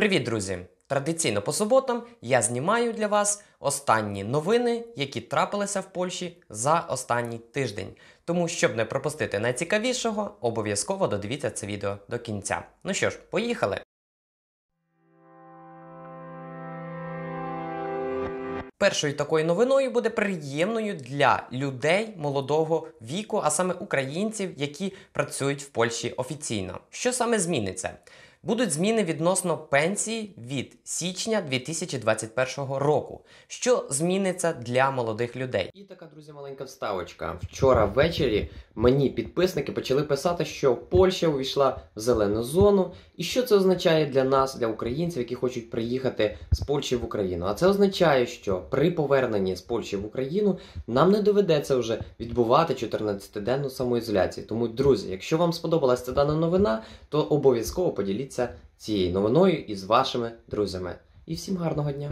Привіт, друзі! Традиційно по суботам я знімаю для вас останні новини, які трапилися в Польщі за останній тиждень. Тому, щоб не пропустити найцікавішого, обов'язково додивіться це відео до кінця. Ну що ж, поїхали! Першою такою новиною буде приємною для людей молодого віку, а саме українців, які працюють в Польщі офіційно. Що саме зміниться? Будуть зміни відносно пенсії від січня 2021 року. Що зміниться для молодих людей? І така друзі, маленька вставочка. Вчора ввечері мені підписники почали писати, що Польща увійшла в зелену зону, і що це означає для нас, для українців, які хочуть приїхати з Польщі в Україну. А це означає, що при поверненні з Польщі в Україну нам не доведеться вже відбувати 14-денну самоізоляцію. Тому, друзі, якщо вам сподобалася дана новина, то обов'язково поділіться поділіться цією новиною із вашими друзями. І всім гарного дня!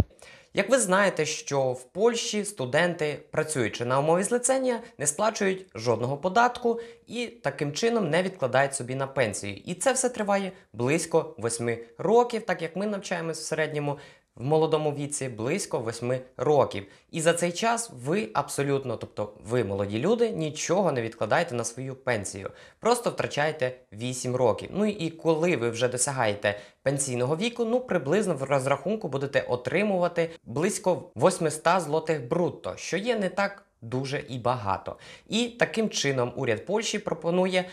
Як ви знаєте, що в Польщі студенти, працюючи на умові злицення, не сплачують жодного податку і таким чином не відкладають собі на пенсію. І це все триває близько 8 років, так як ми навчаємось в середньому в молодому віці близько 8 років. І за цей час ви абсолютно, тобто ви молоді люди, нічого не відкладаєте на свою пенсію, просто втрачаєте 8 років. Ну і коли ви вже досягаєте пенсійного віку, ну приблизно в розрахунку будете отримувати близько 800 злотих брутто, що є не так дуже і багато. І таким чином уряд Польщі пропонує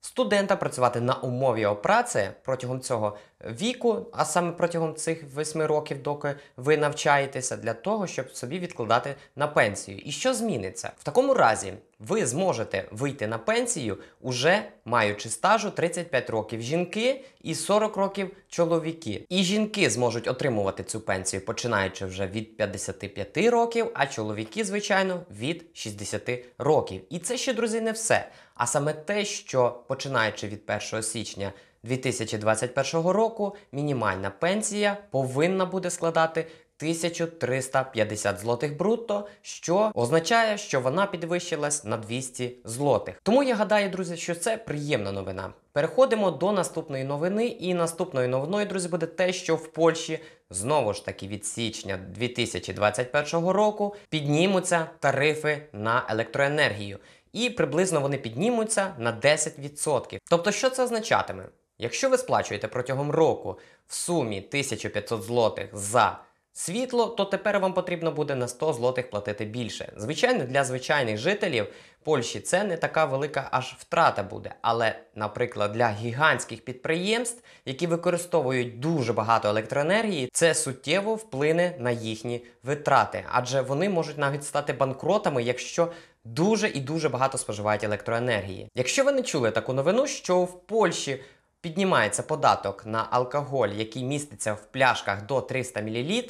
студента працювати на умові опраці протягом цього віку, а саме протягом цих восьми років, доки ви навчаєтеся, для того, щоб собі відкладати на пенсію. І що зміниться? В такому разі ви зможете вийти на пенсію, уже маючи стажу 35 років жінки і 40 років чоловіки. І жінки зможуть отримувати цю пенсію, починаючи вже від 55 років, а чоловіки, звичайно, від 60 років. І це ще, друзі, не все. А саме те, що починаючи від 1 січня. 2021 року мінімальна пенсія повинна буде складати 1350 злотих брутто, що означає, що вона підвищилась на 200 злотих. Тому я гадаю, друзі, що це приємна новина. Переходимо до наступної новини. І наступною новиною, друзі, буде те, що в Польщі знову ж таки від січня 2021 року піднімуться тарифи на електроенергію, і приблизно вони піднімуться на 10%. Тобто, що це означатиме? Якщо ви сплачуєте протягом року в сумі 1500 злотих за світло, то тепер вам потрібно буде на 100 злотих платити більше. Звичайно, для звичайних жителів Польщі це не така велика аж втрата буде. Але, наприклад, для гігантських підприємств, які використовують дуже багато електроенергії, це суттєво вплине на їхні витрати, адже вони можуть навіть стати банкротами, якщо дуже і дуже багато споживають електроенергії. Якщо ви не чули таку новину, що в Польщі піднімається податок на алкоголь, який міститься в пляшках до 300 мл,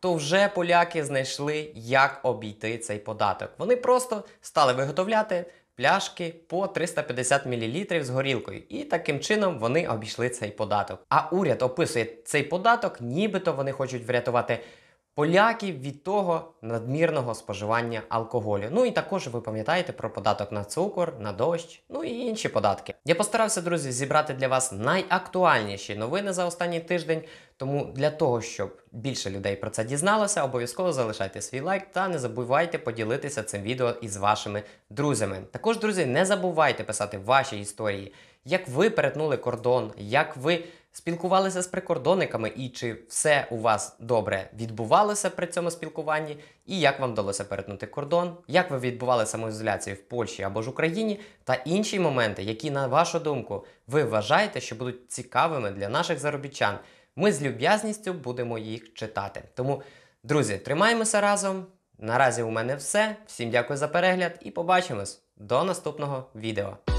то вже поляки знайшли, як обійти цей податок. Вони просто стали виготовляти пляшки по 350 мл з горілкою, і таким чином вони обійшли цей податок. А уряд описує цей податок, нібито вони хочуть врятувати. Поляків від того надмірного споживання алкоголю. Ну і також ви пам'ятаєте про податок на цукор, на дощ, ну і інші податки. Я постарався, друзі, зібрати для вас найактуальніші новини за останній тиждень. Тому для того, щоб більше людей про це дізналося, обов'язково залишайте свій лайк та не забувайте поділитися цим відео із вашими друзями. Також, друзі, не забувайте писати ваші історії, як ви перетнули кордон, як ви спілкувалися з прикордонниками і чи все у вас добре відбувалося при цьому спілкуванні, і як вам вдалося перетнути кордон, як ви відбували самоізоляцію в Польщі або ж Україні, та інші моменти, які, на вашу думку, ви вважаєте, що будуть цікавими для наших заробітчан. Ми з люб'язністю будемо їх читати. Тому, друзі, тримаємося разом. Наразі у мене все. Всім дякую за перегляд і побачимось до наступного відео.